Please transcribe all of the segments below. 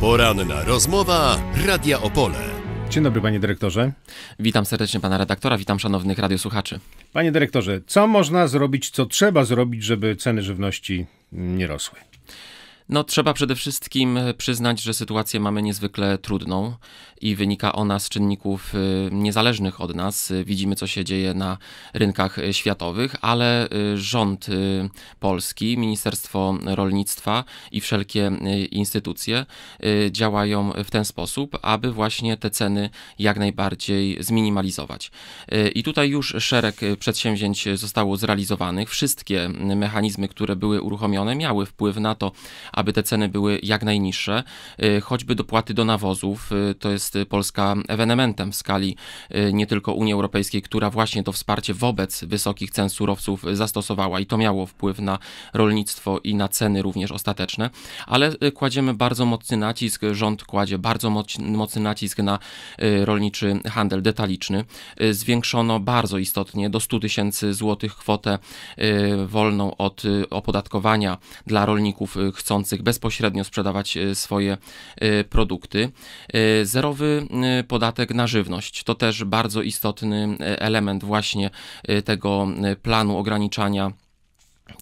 Poranna rozmowa Radia Opole. Dzień dobry, panie dyrektorze. Witam serdecznie pana redaktora, witam szanownych radiosłuchaczy. Panie dyrektorze, co można zrobić, co trzeba zrobić, żeby ceny żywności nie rosły? No, trzeba przede wszystkim e, przyznać, że sytuację mamy niezwykle trudną i wynika ona z czynników e, niezależnych od nas. E, widzimy, co się dzieje na rynkach światowych, ale rząd polski, Ministerstwo Rolnictwa i wszelkie instytucje działają w ten sposób, aby właśnie te ceny jak najbardziej zminimalizować. I tutaj już szereg przedsięwzięć zostało zrealizowanych. Wszystkie mechanizmy, które były uruchomione, miały wpływ na to, aby te ceny były jak najniższe. Y, choćby dopłaty do nawozów, y, to jest Polska ewenementem w skali y, nie tylko Unii Europejskiej, która właśnie to wsparcie wobec wysokich cen surowców zastosowała i to miało wpływ na rolnictwo i na ceny również ostateczne, ale kładziemy bardzo mocny nacisk, rząd kładzie bardzo mocny nacisk na rolniczy handel detaliczny. Zwiększono bardzo istotnie do 100 tysięcy złotych kwotę wolną od opodatkowania dla rolników chcących chcących bezpośrednio sprzedawać e, swoje e, produkty. E, zerowy podatek na żywność to też bardzo istotny element właśnie tego planu ograniczania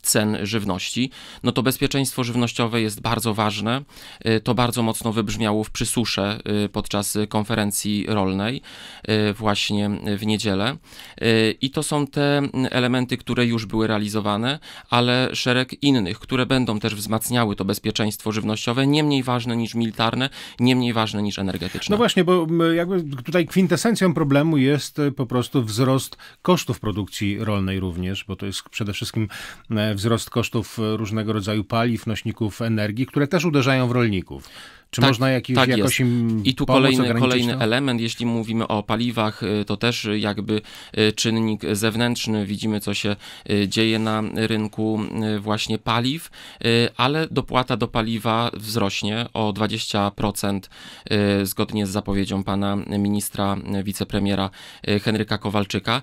cen żywności, no to bezpieczeństwo żywnościowe jest bardzo ważne. Y, to bardzo mocno wybrzmiało w przysusze y, podczas konferencji rolnej y, właśnie w niedzielę. I to są te elementy, które już były realizowane, ale szereg innych, które będą też wzmacniały to bezpieczeństwo żywnościowe, nie mniej ważne niż militarne, nie mniej ważne niż energetyczne. No właśnie, bo jakby tutaj kwintesencją problemu jest po prostu wzrost kosztów produkcji rolnej również, bo to jest przede wszystkim e, wzrost kosztów e, różnego rodzaju paliw, nośników energii, które też uderzają w rolników. Czy tak, można jakiś, tak jakoś im I tu kolejny, kolejny element, jeśli mówimy o paliwach, y, to też jakby y, czynnik zewnętrzny. Widzimy, co się y, dzieje na rynku właśnie paliw, ale dopłata do paliwa wzrośnie o 20% zgodnie z zapowiedzią pana ministra, wicepremiera Henryka Kowalczyka.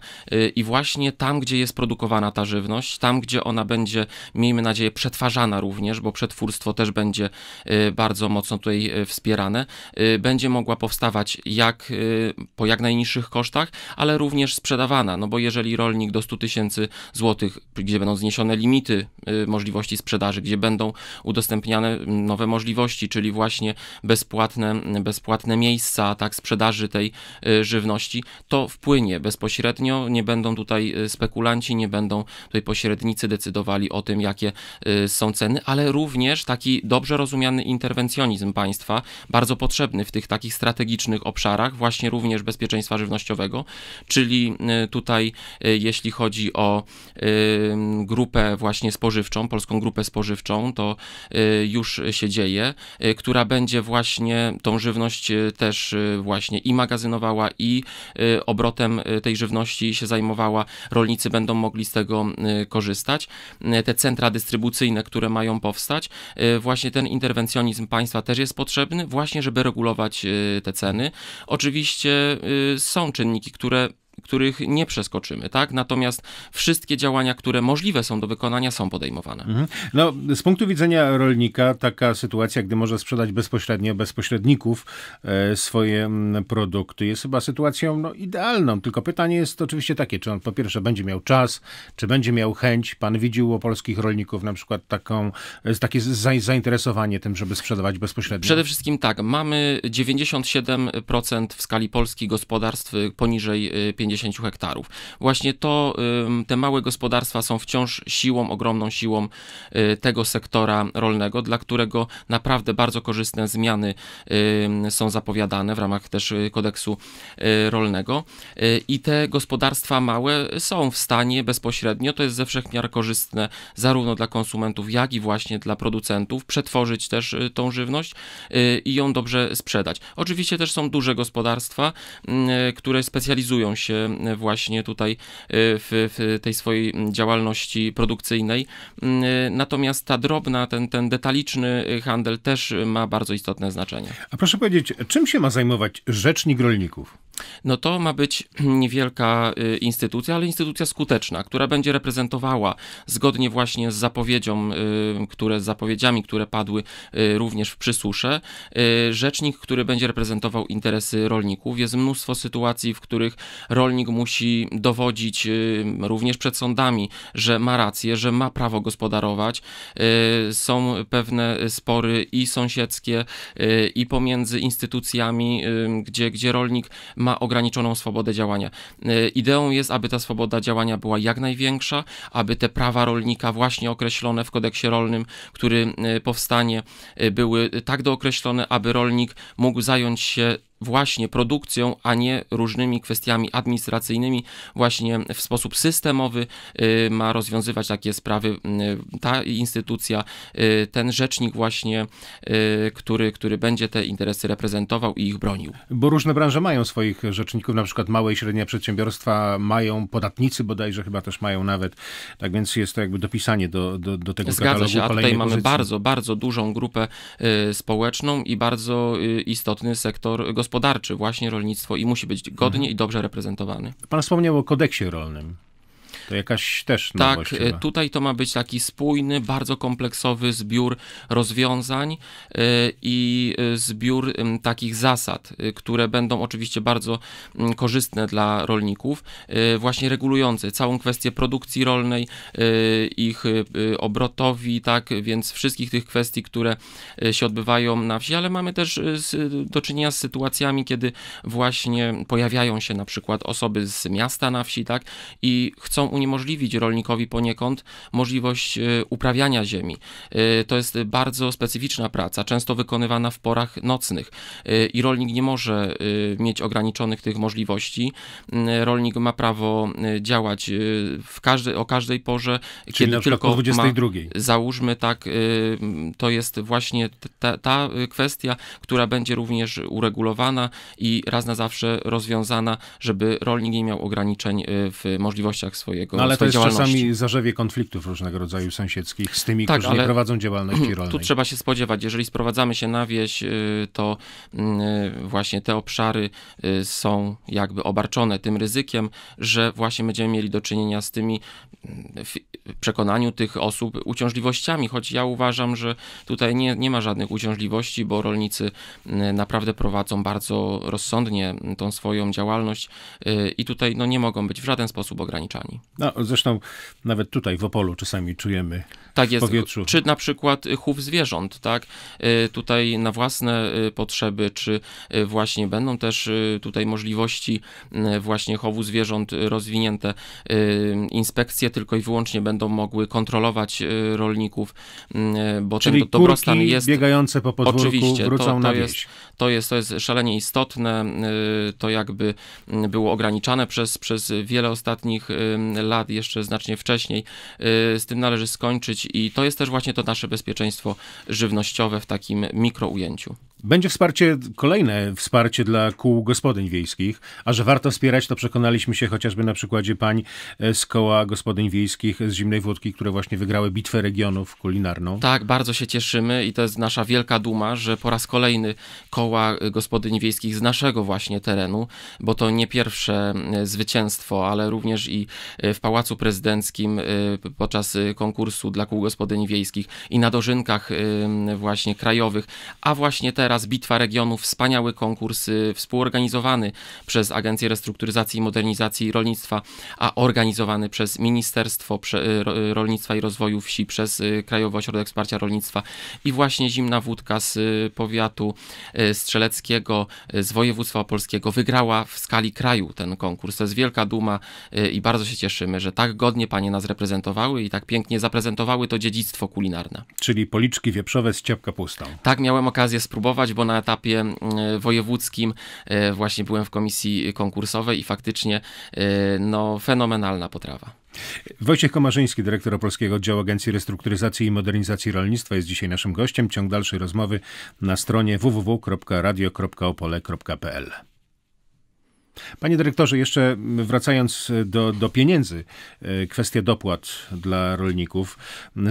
I właśnie tam, gdzie jest produkowana ta żywność, tam, gdzie ona będzie, miejmy nadzieję, przetwarzana również, bo przetwórstwo też będzie bardzo mocno tutaj E, wspierane, e, będzie mogła powstawać jak, e, po jak najniższych kosztach, ale również sprzedawana, no bo jeżeli rolnik do 100 tysięcy złotych, gdzie będą zniesione limity możliwości sprzedaży, gdzie będą udostępniane nowe możliwości, czyli właśnie bezpłatne, bezpłatne miejsca tak, sprzedaży tej żywności, to wpłynie bezpośrednio, nie będą tutaj spekulanci, nie będą tutaj pośrednicy decydowali o tym, jakie są ceny, ale również taki dobrze rozumiany interwencjonizm, państwa, bardzo potrzebny w tych takich strategicznych obszarach, właśnie również bezpieczeństwa żywnościowego, czyli y, tutaj y, jeśli chodzi o y, grupę właśnie spożywczą, polską grupę spożywczą, to już się dzieje, która będzie właśnie tą żywność też właśnie i magazynowała, i obrotem tej żywności się zajmowała. Rolnicy będą mogli z tego korzystać. Te centra dystrybucyjne, które mają powstać, właśnie ten interwencjonizm państwa też jest jest potrzebny właśnie, żeby regulować y, te ceny. Oczywiście y, są czynniki, które których nie przeskoczymy, tak? Natomiast wszystkie działania, które możliwe są do wykonania, są podejmowane. Mhm. No, z punktu widzenia rolnika, taka sytuacja, gdy może sprzedać bezpośrednio, bez pośredników e, swoje produkty, jest chyba sytuacją no, idealną. Tylko pytanie jest oczywiście takie, czy on po pierwsze będzie miał czas, czy będzie miał chęć. Pan widził u polskich rolników na przykład taką, e, takie zainteresowanie tym, żeby sprzedawać bezpośrednio? Przede wszystkim tak. Mamy 97% w skali Polski gospodarstw poniżej 50 e, 50 hektarów. Właśnie to, te małe gospodarstwa są wciąż siłą, ogromną siłą y, tego sektora rolnego, dla którego naprawdę bardzo korzystne zmiany są zapowiadane w ramach też y, kodeksu y, rolnego. I te gospodarstwa małe są w stanie bezpośrednio, to jest ze wszechmiar korzystne zarówno dla konsumentów, jak i właśnie dla producentów, przetworzyć też tą żywność i ją dobrze sprzedać. Oczywiście też są duże gospodarstwa, które specjalizują się się e, właśnie tutaj e, w, w tej swojej działalności produkcyjnej. Mm, e, natomiast ta drobna, ten, ten detaliczny handel też ma bardzo istotne znaczenie. A proszę powiedzieć, czym się ma zajmować rzecznik rolników? No to ma być niewielka instytucja, ale instytucja skuteczna, która będzie reprezentowała zgodnie właśnie z zapowiedzią, które zapowiedziami, które padły również w przysusze, rzecznik, który będzie reprezentował interesy rolników. Jest mnóstwo sytuacji, w których rolnicy rolnik musi dowodzić y, również przed sądami, że ma rację, że ma prawo gospodarować. Y, są pewne spory i sąsiedzkie, y, i pomiędzy instytucjami, gdzie, gdzie rolnik ma ograniczoną swobodę działania. Ideą jest, aby ta swoboda działania była jak największa, aby te prawa rolnika właśnie określone w kodeksie rolnym, który powstanie, były tak dookreślone, aby rolnik mógł zająć się właśnie produkcją, a nie różnymi kwestiami administracyjnymi, właśnie w sposób systemowy y, ma rozwiązywać takie sprawy y, ta instytucja, y, ten rzecznik właśnie, który, który będzie te interesy reprezentował i ich bronił. Bo różne branże mają swoich rzeczników, na przykład małe i średnie przedsiębiorstwa mają, podatnicy bodajże chyba też mają nawet, tak więc jest to jakby dopisanie do, do, do tego Zgadza katalogu się, a tutaj mamy pozycji. bardzo, bardzo dużą grupę społeczną i bardzo istotny sektor gospodarczy gospodarczy właśnie rolnictwo i musi być godnie mhm. i dobrze reprezentowany. Pan wspomniał o kodeksie rolnym. To jakaś też tak, nowość. Tak, chyba. tutaj to ma być taki spójny, bardzo kompleksowy zbiór rozwiązań e, i e, zbiór takich zasad, które będą oczywiście bardzo korzystne dla rolników, właśnie regulujące całą kwestię produkcji rolnej, ich obrotowi, tak, więc wszystkich tych kwestii, które się odbywają na wsi, ale mamy też do czynienia z sytuacjami, kiedy właśnie pojawiają się na przykład osoby z miasta na wsi, tak, i chcą uniemożliwić rolnikowi poniekąd możliwość e, uprawiania ziemi. E, to jest bardzo specyficzna praca, często wykonywana w porach nocnych e, i rolnik nie może mieć ograniczonych tych możliwości. Rolnik ma prawo działać w każdej, o każdej porze, Czyli kiedy na tylko 22. ma, załóżmy tak, to jest właśnie ta, ta kwestia, która będzie również uregulowana i raz na zawsze rozwiązana, żeby rolnik nie miał ograniczeń w możliwościach swojego jego no, ale to jest czasami zarzewie konfliktów różnego rodzaju sąsiedzkich z tymi, tak, którzy ale... nie prowadzą działalności rolnej. Tu trzeba się spodziewać, jeżeli sprowadzamy się na wieś, y, to mm, y, właśnie te obszary y, są jakby obarczone tym ryzykiem, że właśnie będziemy mieli do czynienia z tymi mm, w przekonaniu tych osób uciążliwościami, choć ja uważam, że tutaj nie, nie ma żadnych uciążliwości, bo rolnicy mm, naprawdę prowadzą bardzo rozsądnie tą swoją działalność i tutaj no, nie mogą być w żaden sposób ograniczani. No, zresztą nawet tutaj w Opolu czasami czujemy tak jest, powietrzu. Czy na przykład chów zwierząt, tak? Y, tutaj na własne y, potrzeby, czy y, właśnie będą też tutaj możliwości właśnie chowu zwierząt rozwinięte. Inspekcje tylko i wyłącznie będą mogły kontrolować rolników, bo Czyli ten dobrostan jest... biegające po podwórku oczywiście, wrócą to, to na jest, to jest, to jest szalenie istotne. To jakby było ograniczane przez, przez wiele ostatnich lat jeszcze znacznie wcześniej. Y, z tym należy skończyć i to jest też właśnie to nasze bezpieczeństwo żywnościowe w takim mikroujęciu. Będzie wsparcie, kolejne wsparcie dla kół gospodyń wiejskich, a że warto wspierać, to przekonaliśmy się chociażby na przykładzie pań e, z koła gospodyń wiejskich z Zimnej Wódki, które właśnie wygrały bitwę regionów kulinarną. Tak, bardzo się cieszymy i to jest nasza wielka duma, że po raz kolejny koła e, gospodyń wiejskich z naszego właśnie terenu, bo to nie pierwsze e, zwycięstwo, ale również i w Pałacu Prezydenckim y, podczas y, konkursu dla kół gospodyni wiejskich i na dożynkach y, właśnie krajowych, a właśnie teraz Bitwa Regionów, wspaniały konkurs współorganizowany przez Agencję Restrukturyzacji i Modernizacji Rolnictwa, a organizowany przez Ministerstwo Rolnictwa i Rozwoju Wsi, przez Krajowy Ośrodek Wsparcia Rolnictwa i właśnie zimna wódka z powiatu strzeleckiego, z województwa polskiego wygrała w skali kraju ten konkurs. To jest wielka duma i bardzo się cieszę, że tak godnie panie nas reprezentowały i tak pięknie zaprezentowały to dziedzictwo kulinarne. Czyli policzki wieprzowe z ciapka pustą. Tak, miałem okazję spróbować, bo na etapie mm, wojewódzkim e, właśnie byłem w komisji konkursowej i faktycznie e, no, fenomenalna potrawa. Wojciech Komarzyński, dyrektor Polskiego Oddziału Agencji Restrukturyzacji i Modernizacji Rolnictwa jest dzisiaj naszym gościem. Ciąg dalszej rozmowy na stronie www.radio.opole.pl. Panie dyrektorze, jeszcze wracając do, do pieniędzy, e, kwestia dopłat dla rolników.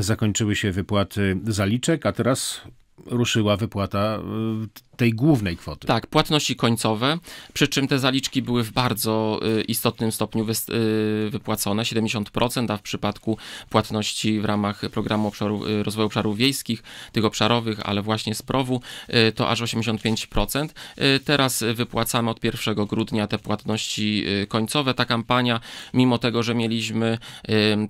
Zakończyły się wypłaty zaliczek, a teraz ruszyła wypłata y, tej głównej kwoty. Tak, płatności końcowe, przy czym te zaliczki były w bardzo y, istotnym stopniu y, wypłacone, 70%, a w przypadku płatności w ramach programu obszaru, rozwoju obszarów wiejskich, tych obszarowych, ale właśnie z PROW-u, to aż 85%. Teraz wypłacamy od 1 grudnia te płatności końcowe. Ta kampania, mimo tego, że mieliśmy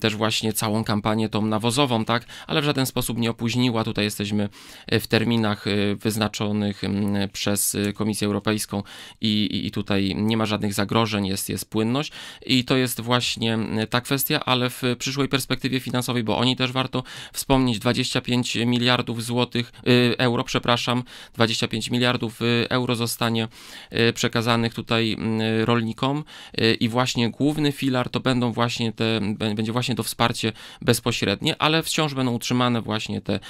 też właśnie całą kampanię tą nawozową, tak, ale w żaden sposób nie opóźniła. Tutaj jesteśmy w terminach y, wyznaczonych mm, przez y, Komisję Europejską i, i tutaj nie ma żadnych zagrożeń, jest, jest płynność i to jest właśnie y, ta kwestia, ale w przyszłej perspektywie finansowej, bo o niej też warto wspomnieć, 25 miliardów złotych, euro, przepraszam, 25 miliardów euro zostanie przekazanych tutaj mm, rolnikom i właśnie główny filar to będą właśnie te, będzie właśnie to wsparcie bezpośrednie, ale wciąż będą utrzymane właśnie te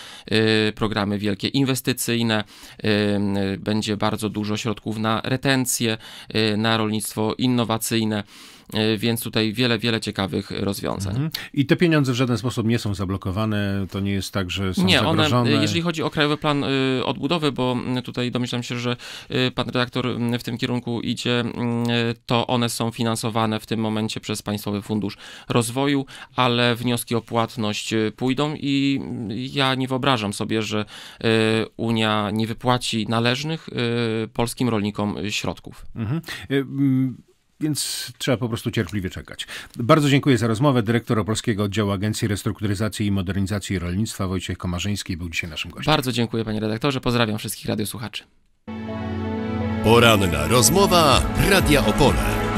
programy wielkie wszelkie inwestycyjne, y, będzie bardzo dużo środków na retencję, y, na rolnictwo innowacyjne. E, więc tutaj wiele, wiele ciekawych rozwiązań. Mhm. I te pieniądze w żaden sposób nie są zablokowane, to nie jest tak, że są nie, zagrożone? Nie, jeżeli chodzi o Krajowy Plan e, Odbudowy, bo mm, tutaj domyślam się, że e, pan redaktor mm, w tym kierunku idzie, mm, to one są finansowane w tym momencie przez Państwowy Fundusz Rozwoju, ale wnioski o płatność pójdą i ja nie wyobrażam sobie, że Unia nie wypłaci należnych polskim rolnikom środków. Mhm. Więc trzeba po prostu cierpliwie czekać. Bardzo dziękuję za rozmowę. Dyrektor Polskiego Oddziału Agencji Restrukturyzacji i Modernizacji Rolnictwa Wojciech Komarzyński był dzisiaj naszym gościem. Bardzo dziękuję panie redaktorze. Pozdrawiam wszystkich radiosłuchaczy. Poranna rozmowa Radia Opole.